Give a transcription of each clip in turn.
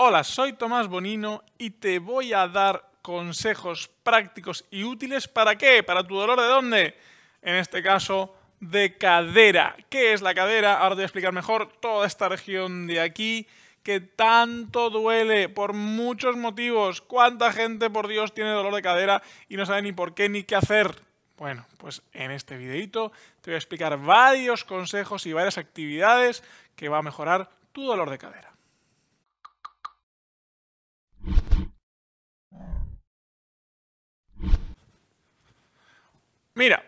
Hola, soy Tomás Bonino y te voy a dar consejos prácticos y útiles para qué? Para tu dolor de dónde? En este caso, de cadera. ¿Qué es la cadera? Ahora te voy a explicar mejor toda esta región de aquí que tanto duele por muchos motivos. ¿Cuánta gente, por Dios, tiene dolor de cadera y no sabe ni por qué ni qué hacer? Bueno, pues en este videito te voy a explicar varios consejos y varias actividades que va a mejorar tu dolor de cadera. Mira,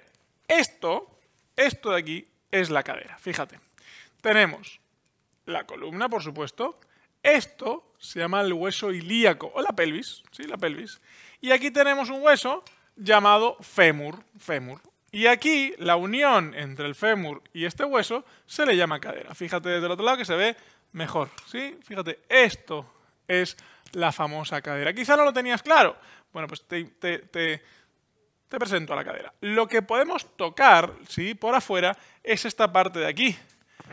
esto, esto de aquí es la cadera, fíjate. Tenemos la columna, por supuesto. Esto se llama el hueso ilíaco, o la pelvis, sí, la pelvis. Y aquí tenemos un hueso llamado fémur, fémur. Y aquí la unión entre el fémur y este hueso se le llama cadera. Fíjate desde el otro lado que se ve mejor, ¿sí? Fíjate, esto es la famosa cadera. Quizá no lo tenías claro. Bueno, pues te te presento a la cadera. Lo que podemos tocar, ¿sí? Por afuera, es esta parte de aquí,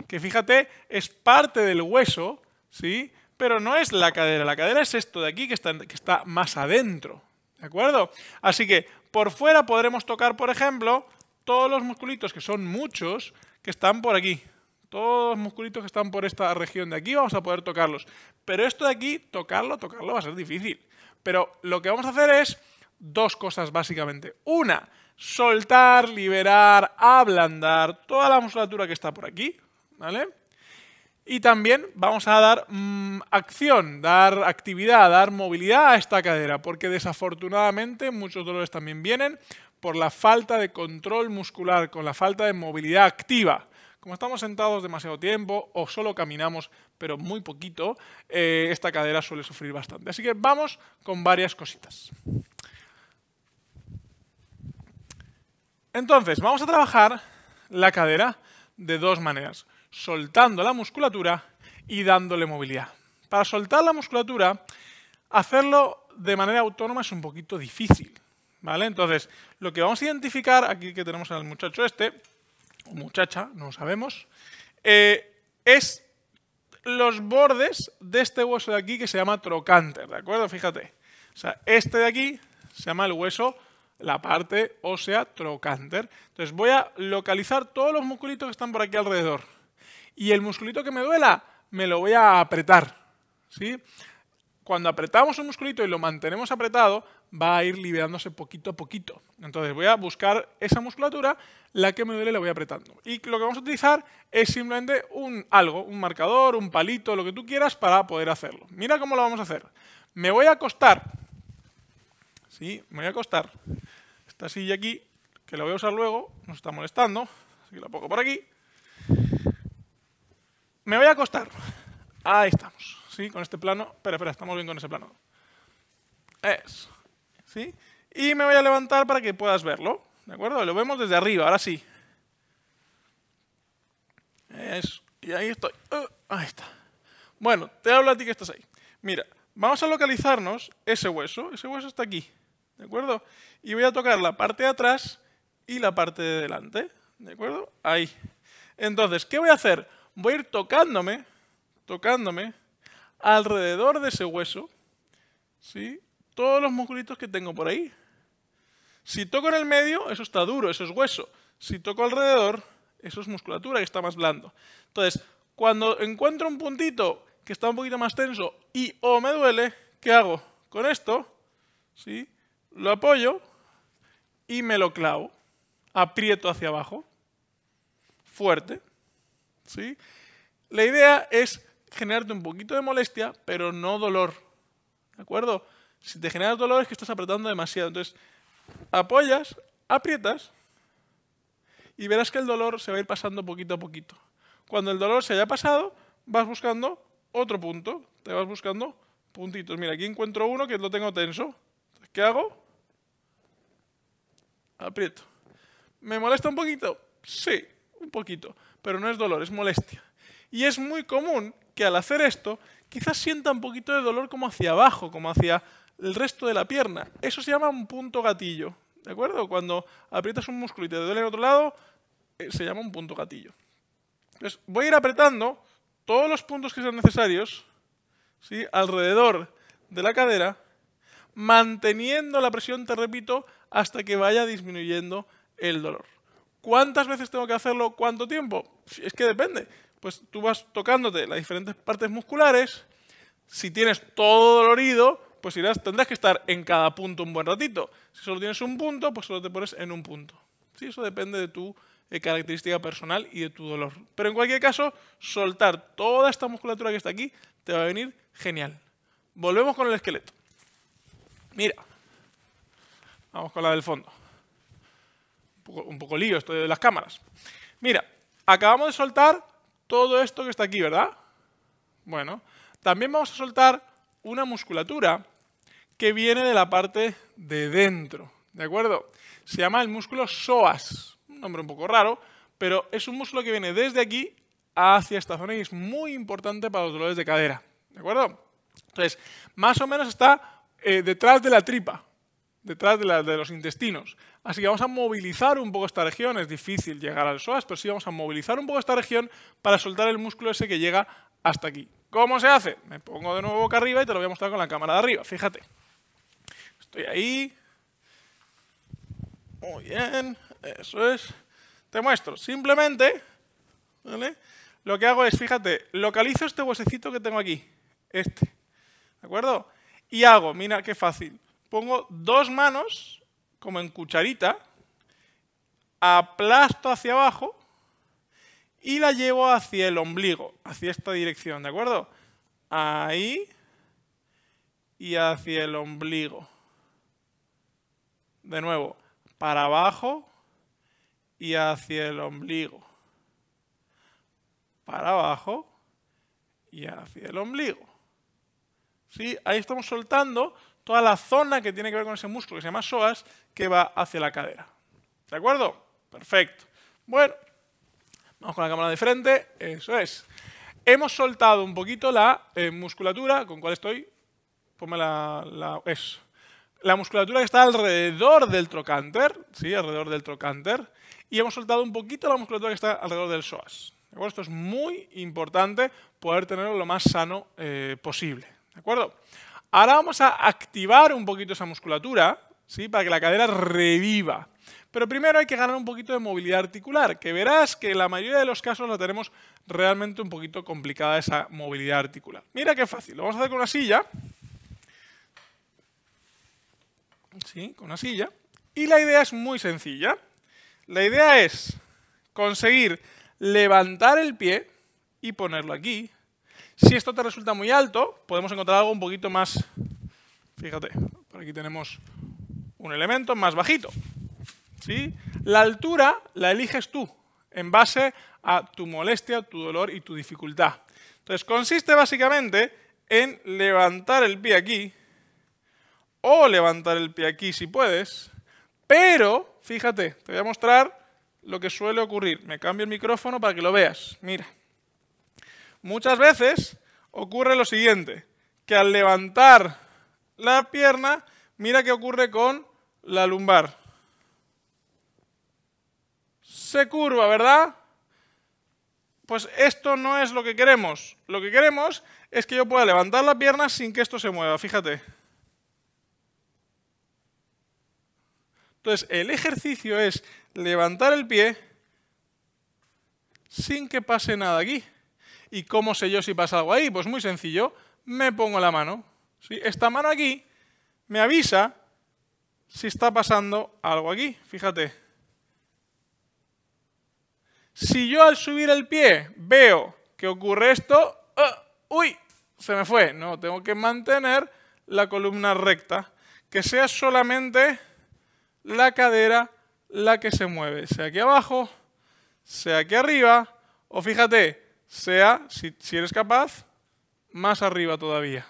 que fíjate, es parte del hueso, ¿sí? Pero no es la cadera, la cadera es esto de aquí que está, que está más adentro, ¿de acuerdo? Así que por fuera podremos tocar, por ejemplo, todos los musculitos, que son muchos, que están por aquí. Todos los musculitos que están por esta región de aquí vamos a poder tocarlos. Pero esto de aquí, tocarlo, tocarlo va a ser difícil. Pero lo que vamos a hacer es dos cosas básicamente. Una, soltar, liberar, ablandar toda la musculatura que está por aquí, ¿vale? Y también vamos a dar mm, acción, dar actividad, dar movilidad a esta cadera, porque desafortunadamente muchos dolores también vienen por la falta de control muscular, con la falta de movilidad activa. Como estamos sentados demasiado tiempo o solo caminamos, pero muy poquito, eh, esta cadera suele sufrir bastante. Así que vamos con varias cositas. Entonces, vamos a trabajar la cadera de dos maneras, soltando la musculatura y dándole movilidad. Para soltar la musculatura, hacerlo de manera autónoma es un poquito difícil, ¿vale? Entonces, lo que vamos a identificar, aquí que tenemos al muchacho este, o muchacha, no lo sabemos, eh, es los bordes de este hueso de aquí que se llama trocánter, ¿de acuerdo? Fíjate. O sea, este de aquí se llama el hueso la parte ósea trocánter. Entonces voy a localizar todos los musculitos que están por aquí alrededor. Y el musculito que me duela, me lo voy a apretar. ¿sí? Cuando apretamos un musculito y lo mantenemos apretado, va a ir liberándose poquito a poquito. Entonces voy a buscar esa musculatura, la que me duele la voy apretando. Y lo que vamos a utilizar es simplemente un algo, un marcador, un palito, lo que tú quieras para poder hacerlo. Mira cómo lo vamos a hacer. Me voy a acostar. Sí, me voy a acostar esta silla aquí, que la voy a usar luego, nos está molestando, así que la pongo por aquí. Me voy a acostar. Ahí estamos, ¿sí? Con este plano. Espera, espera, estamos bien con ese plano. Eso, ¿sí? Y me voy a levantar para que puedas verlo, ¿de acuerdo? Lo vemos desde arriba, ahora sí. Eso, y ahí estoy. Uh, ahí está. Bueno, te hablo a ti que estás ahí. Mira, vamos a localizarnos ese hueso. Ese hueso está aquí. ¿de acuerdo? Y voy a tocar la parte de atrás y la parte de delante, ¿de acuerdo? Ahí. Entonces, ¿qué voy a hacer? Voy a ir tocándome, tocándome, alrededor de ese hueso, ¿sí? Todos los musculitos que tengo por ahí. Si toco en el medio, eso está duro, eso es hueso. Si toco alrededor, eso es musculatura que está más blando. Entonces, cuando encuentro un puntito que está un poquito más tenso y o me duele, ¿qué hago? Con esto, ¿sí? lo apoyo y me lo clavo, aprieto hacia abajo, fuerte, ¿sí? La idea es generarte un poquito de molestia, pero no dolor, ¿de acuerdo? Si te generas dolor es que estás apretando demasiado, entonces apoyas, aprietas y verás que el dolor se va a ir pasando poquito a poquito. Cuando el dolor se haya pasado, vas buscando otro punto, te vas buscando puntitos. Mira, aquí encuentro uno que lo tengo tenso. ¿Qué hago? aprieto. ¿Me molesta un poquito? Sí, un poquito, pero no es dolor, es molestia. Y es muy común que al hacer esto, quizás sienta un poquito de dolor como hacia abajo, como hacia el resto de la pierna. Eso se llama un punto gatillo, ¿de acuerdo? Cuando aprietas un músculo y te duele en otro lado, eh, se llama un punto gatillo. Entonces, voy a ir apretando todos los puntos que sean necesarios, ¿sí? Alrededor de la cadera manteniendo la presión, te repito, hasta que vaya disminuyendo el dolor. ¿Cuántas veces tengo que hacerlo? ¿Cuánto tiempo? Es que depende. Pues tú vas tocándote las diferentes partes musculares. Si tienes todo dolorido, pues tendrás que estar en cada punto un buen ratito. Si solo tienes un punto, pues solo te pones en un punto. ¿Sí? Eso depende de tu eh, característica personal y de tu dolor. Pero en cualquier caso, soltar toda esta musculatura que está aquí te va a venir genial. Volvemos con el esqueleto. Mira, vamos con la del fondo. Un poco, lío esto de las cámaras. Mira, acabamos de soltar todo esto que está aquí, ¿verdad? Bueno, también vamos a soltar una musculatura que viene de la parte de dentro, ¿de acuerdo? Se llama el músculo psoas, un nombre un poco raro, pero es un músculo que viene desde aquí hacia esta zona y es muy importante para los dolores de cadera, ¿de acuerdo? Entonces, más o menos está eh, detrás de la tripa, detrás de, de, los intestinos. Así que vamos a movilizar un poco esta región, es difícil llegar al psoas, pero sí vamos a movilizar un poco esta región para soltar el músculo ese que llega hasta aquí. ¿Cómo se hace? Me pongo de nuevo boca arriba y te lo voy a mostrar con la cámara de arriba, fíjate. Estoy ahí. Muy bien, eso es. Te muestro, simplemente, ¿vale? Lo que hago es, fíjate, localizo este huesecito que tengo aquí, este, ¿de acuerdo? y hago, mira qué fácil, pongo dos manos, como en cucharita, aplasto hacia abajo y la llevo hacia el ombligo, hacia esta dirección, ¿de acuerdo? Ahí y hacia el ombligo. De nuevo, para abajo y hacia el ombligo. Para abajo y hacia el ombligo. ¿sí? Ahí estamos soltando toda la zona que tiene que ver con ese músculo, que se llama psoas, que va hacia la cadera. ¿De acuerdo? Perfecto. Bueno, vamos con la cámara de frente. Eso es. Hemos soltado un poquito la eh, musculatura, ¿con cuál estoy? Ponme la, la, la musculatura que está alrededor del trocánter, ¿sí? Alrededor del trocánter. Y hemos soltado un poquito la musculatura que está alrededor del psoas. Esto es muy importante poder tenerlo lo más sano eh, posible. ¿De acuerdo? Ahora vamos a activar un poquito esa musculatura, ¿sí? Para que la cadera reviva. Pero primero hay que ganar un poquito de movilidad articular, que verás que en la mayoría de los casos la tenemos realmente un poquito complicada esa movilidad articular. Mira qué fácil, lo vamos a hacer con una silla. Sí, con una silla. Y la idea es muy sencilla. La idea es conseguir levantar el pie y ponerlo aquí, si esto te resulta muy alto, podemos encontrar algo un poquito más... Fíjate, por aquí tenemos un elemento más bajito. ¿sí? La altura la eliges tú en base a tu molestia, tu dolor y tu dificultad. Entonces, consiste básicamente en levantar el pie aquí o levantar el pie aquí si puedes, pero, fíjate, te voy a mostrar lo que suele ocurrir. Me cambio el micrófono para que lo veas. Mira. Muchas veces ocurre lo siguiente, que al levantar la pierna, mira qué ocurre con la lumbar. Se curva, ¿verdad? Pues esto no es lo que queremos. Lo que queremos es que yo pueda levantar la pierna sin que esto se mueva, fíjate. Entonces, el ejercicio es levantar el pie sin que pase nada aquí. ¿Y cómo sé yo si pasa algo ahí? Pues muy sencillo, me pongo la mano. Esta mano aquí me avisa si está pasando algo aquí, fíjate. Si yo al subir el pie veo que ocurre esto, ¡ah! ¡uy! Se me fue. No, tengo que mantener la columna recta, que sea solamente la cadera la que se mueve, sea aquí abajo, sea aquí arriba, o fíjate, sea, si, eres capaz, más arriba todavía.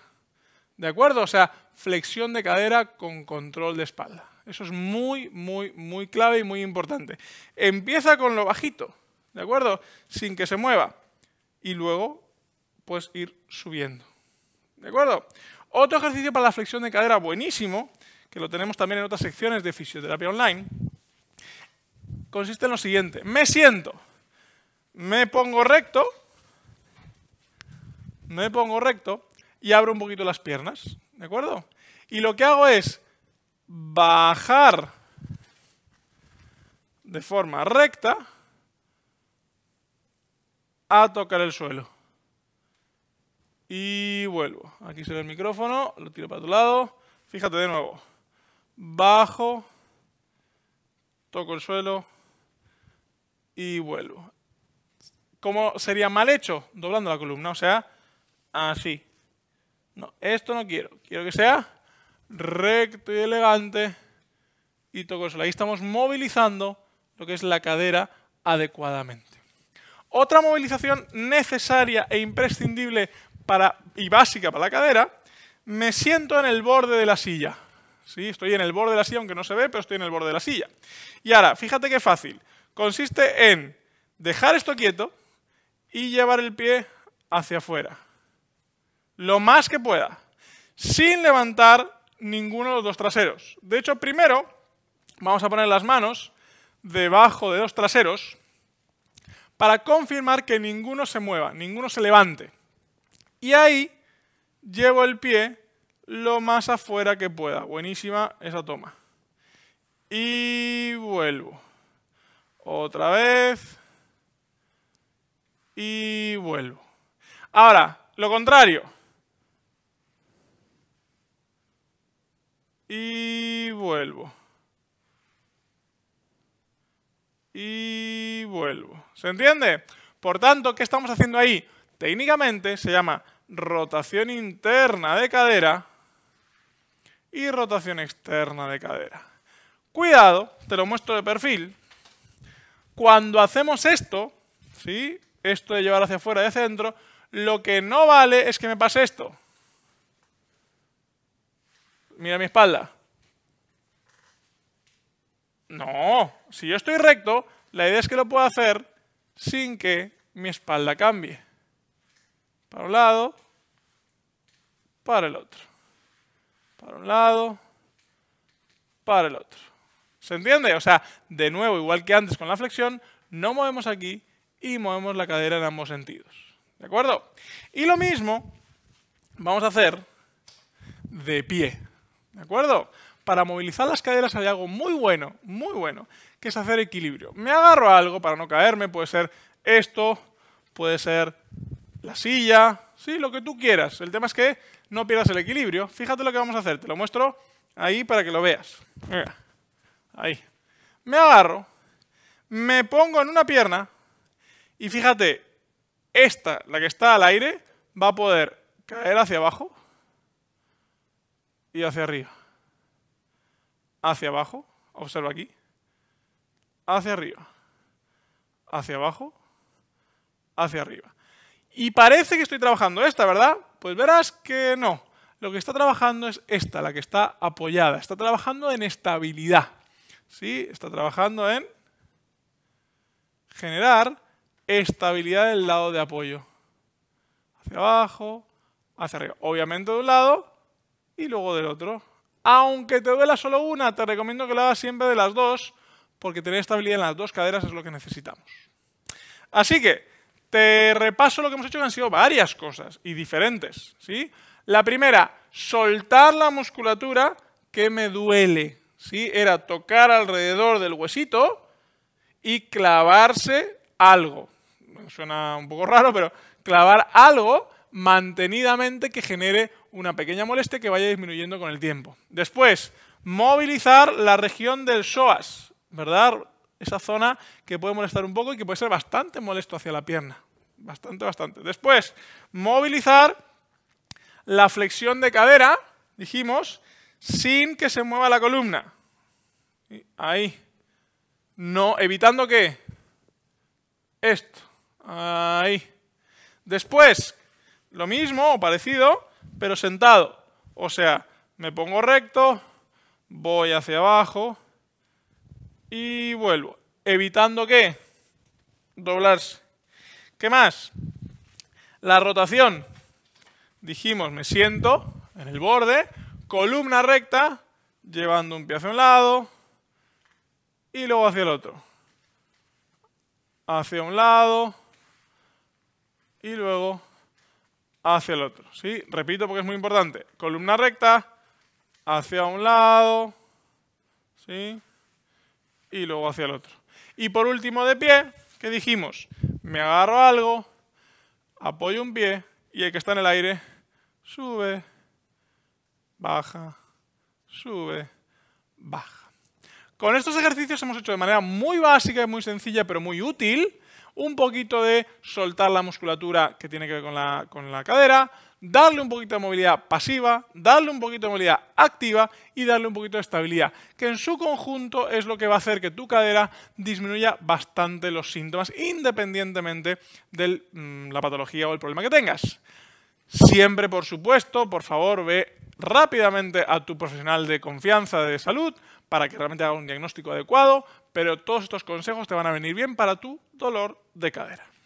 ¿De acuerdo? O sea, flexión de cadera con control de espalda. Eso es muy, muy, muy clave y muy importante. Empieza con lo bajito, ¿de acuerdo? Sin que se mueva. Y luego, puedes ir subiendo. ¿De acuerdo? Otro ejercicio para la flexión de cadera buenísimo, que lo tenemos también en otras secciones de fisioterapia online, consiste en lo siguiente. Me siento, me pongo recto, me pongo recto y abro un poquito las piernas, ¿de acuerdo? Y lo que hago es bajar de forma recta a tocar el suelo. Y vuelvo. Aquí se ve el micrófono, lo tiro para tu lado. Fíjate de nuevo. Bajo, toco el suelo y vuelvo. ¿Cómo sería mal hecho? Doblando la columna, o sea, así. Ah, no, esto no quiero. Quiero que sea recto y elegante y toco eso. Ahí estamos movilizando lo que es la cadera adecuadamente. Otra movilización necesaria e imprescindible para, y básica para la cadera, me siento en el borde de la silla. ¿Sí? Estoy en el borde de la silla, aunque no se ve, pero estoy en el borde de la silla. Y ahora, fíjate qué fácil. Consiste en dejar esto quieto y llevar el pie hacia afuera lo más que pueda, sin levantar ninguno de los dos traseros. De hecho, primero vamos a poner las manos debajo de los traseros para confirmar que ninguno se mueva, ninguno se levante. Y ahí llevo el pie lo más afuera que pueda. Buenísima esa toma. Y vuelvo. Otra vez. Y vuelvo. Ahora, lo contrario. Y vuelvo. Y vuelvo. ¿Se entiende? Por tanto, ¿qué estamos haciendo ahí? Técnicamente se llama rotación interna de cadera y rotación externa de cadera. Cuidado, te lo muestro de perfil. Cuando hacemos esto, ¿sí? esto de llevar hacia afuera de centro, lo que no vale es que me pase esto. Mira mi espalda. No, si yo estoy recto, la idea es que lo pueda hacer sin que mi espalda cambie. Para un lado, para el otro. Para un lado, para el otro. ¿Se entiende? O sea, de nuevo, igual que antes con la flexión, no movemos aquí y movemos la cadera en ambos sentidos. ¿De acuerdo? Y lo mismo vamos a hacer de pie. ¿De acuerdo? Para movilizar las caderas hay algo muy bueno, muy bueno, que es hacer equilibrio. Me agarro a algo para no caerme, puede ser esto, puede ser la silla, sí, lo que tú quieras. El tema es que no pierdas el equilibrio. Fíjate lo que vamos a hacer, te lo muestro ahí para que lo veas. ahí. Me agarro, me pongo en una pierna y fíjate, esta, la que está al aire, va a poder caer hacia abajo y hacia arriba. Hacia abajo, observa aquí. Hacia arriba. Hacia abajo. Hacia arriba. Y parece que estoy trabajando esta, ¿verdad? Pues verás que no. Lo que está trabajando es esta, la que está apoyada. Está trabajando en estabilidad. ¿Sí? Está trabajando en generar estabilidad del lado de apoyo. Hacia abajo, hacia arriba. Obviamente de un lado y luego del otro. Aunque te duela solo una, te recomiendo que la hagas siempre de las dos, porque tener estabilidad en las dos caderas es lo que necesitamos. Así que, te repaso lo que hemos hecho, que han sido varias cosas y diferentes. ¿sí? La primera, soltar la musculatura que me duele. ¿sí? Era tocar alrededor del huesito y clavarse algo. Suena un poco raro, pero clavar algo mantenidamente que genere una pequeña molestia que vaya disminuyendo con el tiempo. Después, movilizar la región del psoas, ¿verdad? Esa zona que puede molestar un poco y que puede ser bastante molesto hacia la pierna. Bastante, bastante. Después, movilizar la flexión de cadera, dijimos, sin que se mueva la columna. Ahí. No, evitando que esto. Ahí. Después, lo mismo o parecido, pero sentado. O sea, me pongo recto, voy hacia abajo y vuelvo. Evitando que doblarse. ¿Qué más? La rotación. Dijimos, me siento en el borde, columna recta, llevando un pie hacia un lado y luego hacia el otro. Hacia un lado y luego hacia el otro. ¿sí? Repito porque es muy importante. Columna recta hacia un lado ¿sí? y luego hacia el otro. Y por último de pie, ¿qué dijimos? Me agarro algo, apoyo un pie y el que está en el aire sube, baja, sube, baja. Con estos ejercicios hemos hecho de manera muy básica y muy sencilla, pero muy útil, un poquito de soltar la musculatura que tiene que ver con la, con la cadera, darle un poquito de movilidad pasiva, darle un poquito de movilidad activa y darle un poquito de estabilidad, que en su conjunto es lo que va a hacer que tu cadera disminuya bastante los síntomas, independientemente de mm, la patología o el problema que tengas. Siempre, por supuesto, por favor, ve rápidamente a tu profesional de confianza de salud para que realmente haga un diagnóstico adecuado, pero todos estos consejos te van a venir bien para tu dolor de cadera.